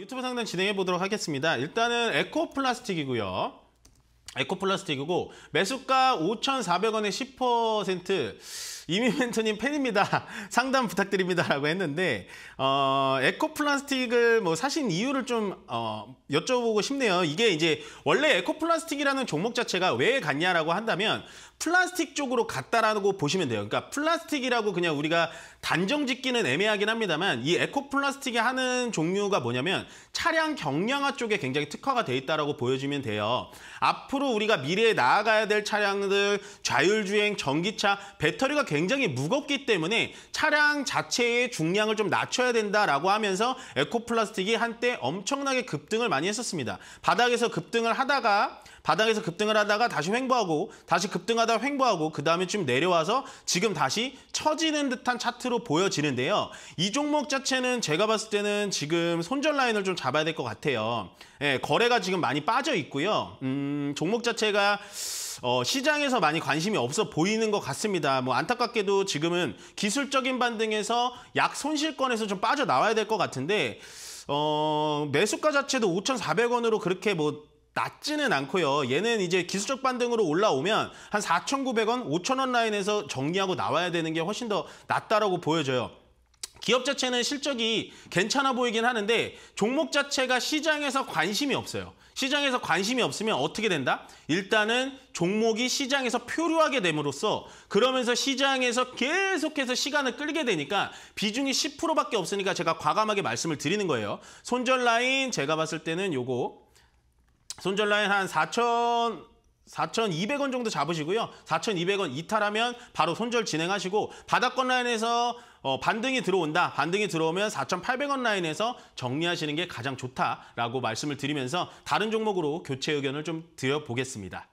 유튜브 상담 진행해 보도록 하겠습니다. 일단은 에코 플라스틱이고요. 에코 플라스틱이고 매수가 5,400원에 10% 이미 멘토님 팬입니다. 상담 부탁드립니다라고 했는데 어, 에코 플라스틱을 뭐 사신 이유를 좀 어, 여쭤보고 싶네요. 이게 이제 원래 에코 플라스틱이라는 종목 자체가 왜 갔냐라고 한다면 플라스틱 쪽으로 갔다라고 보시면 돼요. 그러니까 플라스틱이라고 그냥 우리가 단정 짓기는 애매하긴 합니다만 이 에코 플라스틱이 하는 종류가 뭐냐면 차량 경량화 쪽에 굉장히 특화가 돼 있다라고 보여지면 돼요. 앞으로 우리가 미래에 나아가야 될 차량들, 자율주행, 전기차, 배터리가 굉장히 굉장히 무겁기 때문에 차량 자체의 중량을 좀 낮춰야 된다라고 하면서 에코플라스틱이 한때 엄청나게 급등을 많이 했었습니다. 바닥에서 급등을 하다가 바닥에서 급등을 하다가 다시 횡보하고 다시 급등하다 횡보하고 그 다음에 좀 내려와서 지금 다시 처지는 듯한 차트로 보여지는데요. 이 종목 자체는 제가 봤을 때는 지금 손절 라인을 좀 잡아야 될 것 같아요. 예, 거래가 지금 많이 빠져 있고요. 음, 종목 자체가 어, 시장에서 많이 관심이 없어 보이는 것 같습니다. 뭐 안타깝게도 지금은 기술적인 반등에서 약 손실권에서 좀 빠져나와야 될 것 같은데 어, 매수가 자체도 5,400원으로 그렇게 뭐 낮지는 않고요. 얘는 이제 기술적 반등으로 올라오면 한 4,900원, 5,000원 라인에서 정리하고 나와야 되는 게 훨씬 더 낫다라고 보여져요. 기업 자체는 실적이 괜찮아 보이긴 하는데 종목 자체가 시장에서 관심이 없어요. 시장에서 관심이 없으면 어떻게 된다? 일단은 종목이 시장에서 표류하게 됨으로써 그러면서 시장에서 계속해서 시간을 끌게 되니까 비중이 10%밖에 없으니까 제가 과감하게 말씀을 드리는 거예요. 손절 라인 제가 봤을 때는 요거 손절 라인 한 4천 4,200원 정도 잡으시고요. 4,200원 이탈하면 바로 손절 진행하시고 바닥권 라인에서 어, 반등이 들어온다. 반등이 들어오면 4,800원 라인에서 정리하시는 게 가장 좋다라고 말씀을 드리면서 다른 종목으로 교체 의견을 좀 드려보겠습니다.